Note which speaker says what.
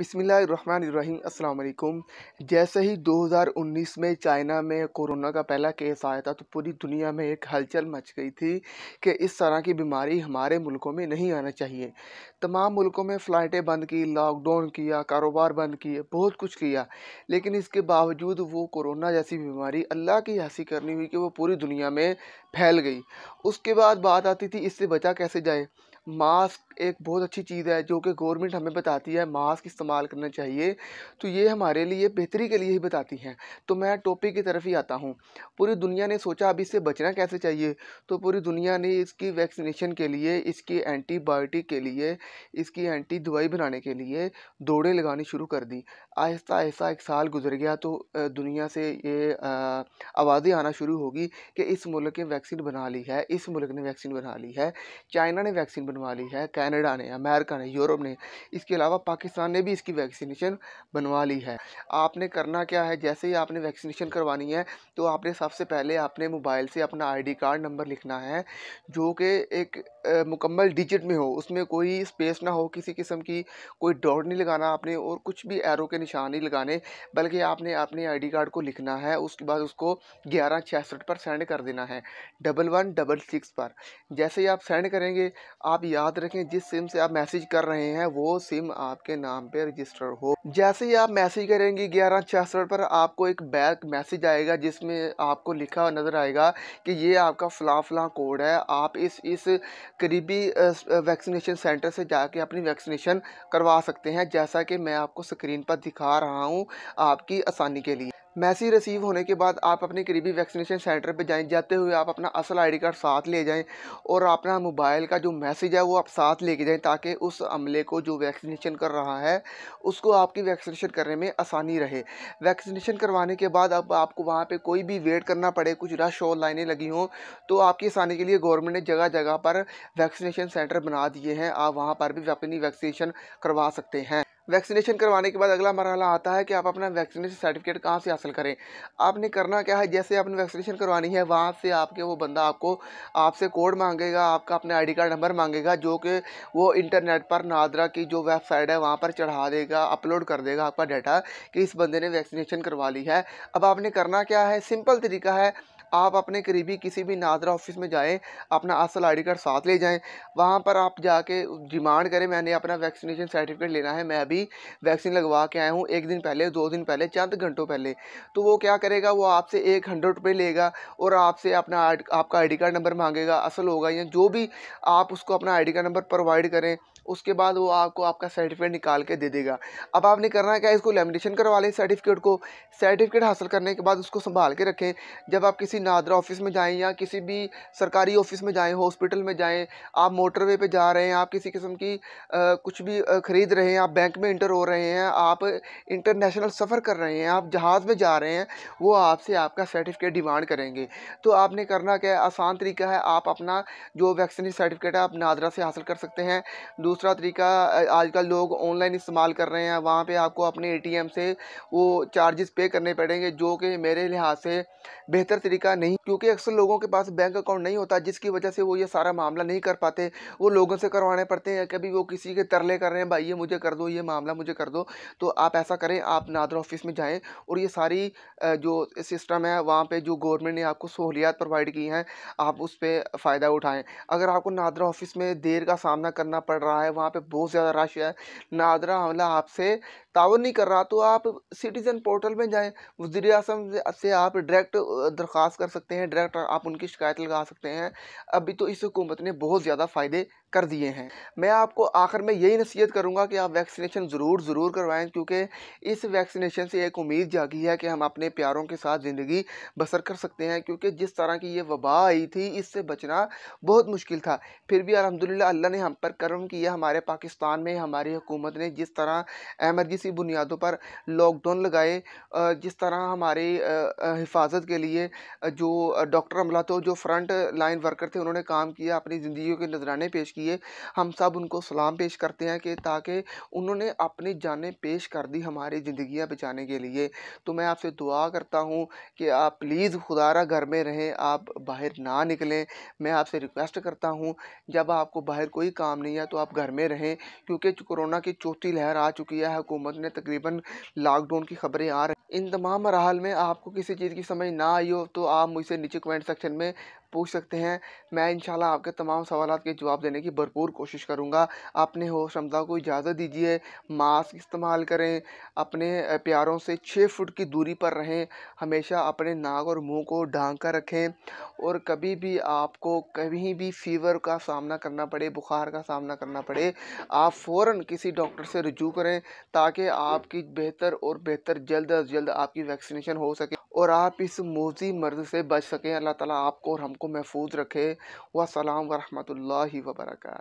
Speaker 1: बिसमीम् अल्लाम जैसे ही 2019 में चाइना में कोरोना का पहला केस आया था तो पूरी दुनिया में एक हलचल मच गई थी कि इस तरह की बीमारी हमारे मुल्कों में नहीं आना चाहिए तमाम मुल्कों में फ़्लाइटें बंद की लॉकडाउन किया कारोबार बंद किए बहुत कुछ किया लेकिन इसके बावजूद वो कोरोना जैसी बीमारी अल्लाह की हंसी करनी हुई कि वो पूरी दुनिया में फैल गई उसके बाद बात आती थी इससे बचा कैसे जाए मास्क एक बहुत अच्छी चीज़ है जो कि गवर्नमेंट हमें बताती है मास्क इस्तेमाल करना चाहिए तो ये हमारे लिए बेहतरी के लिए ही बताती हैं तो मैं टॉपिक की तरफ ही आता हूँ पूरी दुनिया ने सोचा अब इससे बचना कैसे चाहिए तो पूरी दुनिया ने इसकी वैक्सीनेशन के लिए इसकी एंटीबायोटिक के लिए इसकी एंटी दवाई बनाने के लिए दौड़ें लगानी शुरू कर दी आहिस्ता आहिस्ता एक साल गुजर गया तो दुनिया से ये आवाज़ें आना शुरू होगी कि इस मुल्क ने वैक्सीन बना ली है इस मुल्क ने वैक्सीन बना ली है चाइना ने वैक्सीन बनवा ली है कनाडा ने अमेरिका ने यूरोप ने इसके अलावा पाकिस्तान ने भी इसकी वैक्सीनेशन बनवा ली है आपने करना क्या है जैसे ही आपने वैक्सीनेशन करवानी है तो आपने सबसे पहले अपने मोबाइल से अपना आईडी कार्ड नंबर लिखना है जो कि एक मुकम्मल डिजिट में हो उसमें कोई स्पेस ना हो किसी किस्म की कोई डॉट नहीं लगाना आपने और कुछ भी एरो के निशान नहीं लगाने बल्कि आपने अपने आईडी कार्ड को लिखना है उसके बाद उसको ग्यारह छियासठ पर सेंड कर देना है डबल वन डबल सिक्स पर जैसे ही आप सेंड करेंगे आप आप याद रखें जिस सिम से आप मैसेज कर रहे हैं वो सिम आपके नाम पे रजिस्टर हो जैसे ही आप मैसेज करेंगे ग्यारह छियासठ पर आपको एक बैक मैसेज आएगा जिसमें आपको लिखा नज़र आएगा कि ये आपका फ़लाँ फ़लाँ कोड है आप इस इस करीबी वैक्सीनेशन सेंटर से जाके अपनी वैक्सीनेशन करवा सकते हैं जैसा कि मैं आपको स्क्रीन पर दिखा रहा हूँ आपकी आसानी के लिए मैसेज रिसीव होने के बाद आप अपने करीबी वैक्सीनेशन सेंटर पर जाएँ जाते हुए आप अपना असल आईडी कार्ड साथ ले जाएँ और अपना मोबाइल का जो मैसेज है वो आप साथ लेके जाएँ ताकि उस अमले को जो वैक्सीनेशन कर रहा है उसको आपकी वैक्सीनेशन करने में आसानी रहे वैक्सीनेशन करवाने के बाद अब आपको वहाँ पर कोई भी वेट करना पड़े कुछ रश और लाइनें लगी हों तो आपकी आसानी के लिए गवर्नमेंट ने जगह जगह पर वैक्सीनेशन सेंटर बना दिए हैं आप वहाँ पर भी अपनी वैक्सीनेशन करवा सकते हैं वैक्सीनेशन करवाने के बाद अगला मरहला आता है कि आप अपना वैक्सीनेशन सर्टिफिकेट कहाँ से हासिल करें आपने करना क्या है जैसे आपने वैक्सीनेशन करवानी है वहाँ से आपके वो बंदा आपको आपसे कोड मांगेगा आपका अपना आईडी कार्ड नंबर मांगेगा जो कि वो इंटरनेट पर नादरा की जो वेबसाइट है वहाँ पर चढ़ा देगा अपलोड कर देगा आपका डाटा कि इस बंदे ने वैक्सीनेशन करवा ली है अब आपने करना क्या है सिंपल तरीका है आप अपने करीबी किसी भी नाजरा ऑफिस में जाएं अपना असल आईडी कार्ड साथ ले जाएं वहाँ पर आप जाके डिमांड करें मैंने अपना वैक्सीनेशन सर्टिफिकेट लेना है मैं अभी वैक्सीन लगवा के आया हूँ एक दिन पहले दो दिन पहले चंद घंटों पहले तो वो क्या करेगा वो आपसे एक हंड्रेड रुपये लेगा और आपसे अपना आपका आई कार्ड नंबर मांगेगा असल होगा या जो भी आप उसको अपना आई कार्ड नंबर प्रोवाइड करें उसके बाद वो आपको आपका सर्टिफिकेट निकाल के दे देगा अब आपने करना क्या इसको लेमिनेशन करवा लें सर्टिफिकेट को सर्टिफिकेट हासिल करने के बाद उसको संभाल के रखें जब आप किसी नादरा ऑफिस में जाएँ या किसी भी सरकारी ऑफिस में जाएँ हॉस्पिटल में जाएँ आप मोटरवे पर जा रहे हैं आप किसी किस्म की आ, कुछ भी ख़रीद रहे हैं आप बैंक में इंटर हो रहे हैं आप इंटरनेशनल सफ़र कर रहे हैं आप जहाज़ में जा रहे हैं वो आपसे आपका सर्टिफिकेट डिमांड करेंगे तो आपने करना क्या है आसान तरीका है आप अपना जो वैक्सीनेशन सर्टिफिकेट है आप नादरा से हासिल कर सकते हैं दूसरा तरीका आजकल लोग ऑनलाइन इस्तेमाल कर रहे हैं वहाँ पे आपको अपने एटीएम से वो चार्जेस पे करने पड़ेंगे जो कि मेरे लिहाज से बेहतर तरीका नहीं क्योंकि अक्सर लोगों के पास बैंक अकाउंट नहीं होता जिसकी वजह से वो ये सारा मामला नहीं कर पाते वो लोगों से करवाने पड़ते हैं कभी वो किसी के तरले कर रहे हैं भाई ये मुझे कर दो ये मामला मुझे कर दो तो आप ऐसा करें आप नादर ऑफिस में जाएँ और ये सारी जो सिस्टम है वहाँ पर जो गवर्नमेंट ने आपको सहूलियात प्रोवाइड की हैं आप उस पर फ़ायदा उठाएँ अगर आपको नादरा ऑफिस में देर का सामना करना पड़ रहा है रहा है वहाँ पे बहुत ज़्यादा रश है नादरा हमला आपसे तावन नहीं कर रहा तो आप सिटीज़न पोर्टल में जाएँ वजी अजम से आप डायरेक्ट दरख्वास्त कर सकते हैं डायरेक्ट आप उनकी शिकायत लगा सकते हैं अभी तो इस हुकूमत ने बहुत ज़्यादा फ़ायदे कर दिए हैं मैं आपको आखिर में यही नसीहत करूंगा कि आप वैक्सीनेशन ज़रूर ज़रूर करवाएं क्योंकि इस वैक्सीनेशन से एक उम्मीद जागी है कि हम अपने प्यारों के साथ ज़िंदगी बसर कर सकते हैं क्योंकि जिस तरह की ये वबा आई थी इससे बचना बहुत मुश्किल था फिर भी अलहमदिल्ला अल्लाह ने हम पर करम किया हमारे पाकिस्तान में हमारी हुकूमत ने जिस तरह एमरजेंसी बुनियादों पर लॉकडाउन लगाए जिस तरह हमारे हिफाजत के लिए जो डॉक्टर अमला तो जो फ्रंट लाइन वर्कर थे उन्होंने काम किया अपनी ज़िंदगी के नजराने पेश किए किए हम सब उनको सलाम पेश करते हैं कि ताकि उन्होंने अपनी जानें पेश कर दी हमारी ज़िंदियाँ बचाने के लिए तो मैं आपसे दुआ करता हूँ कि आप प्लीज़ खुदारा घर में रहें आप बाहर ना निकलें मैं आपसे रिक्वेस्ट करता हूँ जब आपको बाहर कोई काम नहीं है तो आप घर में रहें क्योंकि कोरोना की चौथी लहर आ चुकी है हुकूमत ने तकरीबन लॉकडाउन की खबरें आ रही इन तमाम मरहल में आपको किसी चीज़ की समझ ना आई हो तो आप मुझसे नीचे कमेंट सेक्शन में पूछ सकते हैं मैं इंशाल्लाह आपके तमाम सवाल के जवाब देने की की भरपूर कोशिश करूँगा अपने हो क्षमता को इजाज़त दीजिए मास्क इस्तेमाल करें अपने प्यारों से छः फुट की दूरी पर रहें हमेशा अपने नाक और मुंह को ढांक कर रखें और कभी भी आपको कहीं भी फीवर का सामना करना पड़े बुखार का सामना करना पड़े आप फ़ौर किसी डॉक्टर से रजू करें ताकि आपकी बेहतर और बेहतर जल्द अज जल्द आपकी वैक्सीनेशन हो सके और आप इस मोजी मर्द से बच सकें अल्लाह ताला आपको और हमको महफूज रखे वसलाम वरहमल वर्का